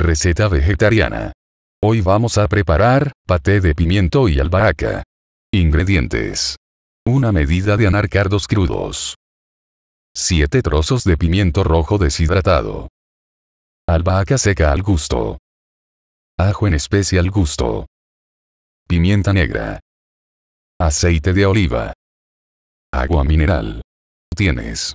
Receta vegetariana. Hoy vamos a preparar, paté de pimiento y albahaca. Ingredientes. Una medida de anacardos crudos. 7 trozos de pimiento rojo deshidratado. Albahaca seca al gusto. Ajo en especie al gusto. Pimienta negra. Aceite de oliva. Agua mineral. Tienes.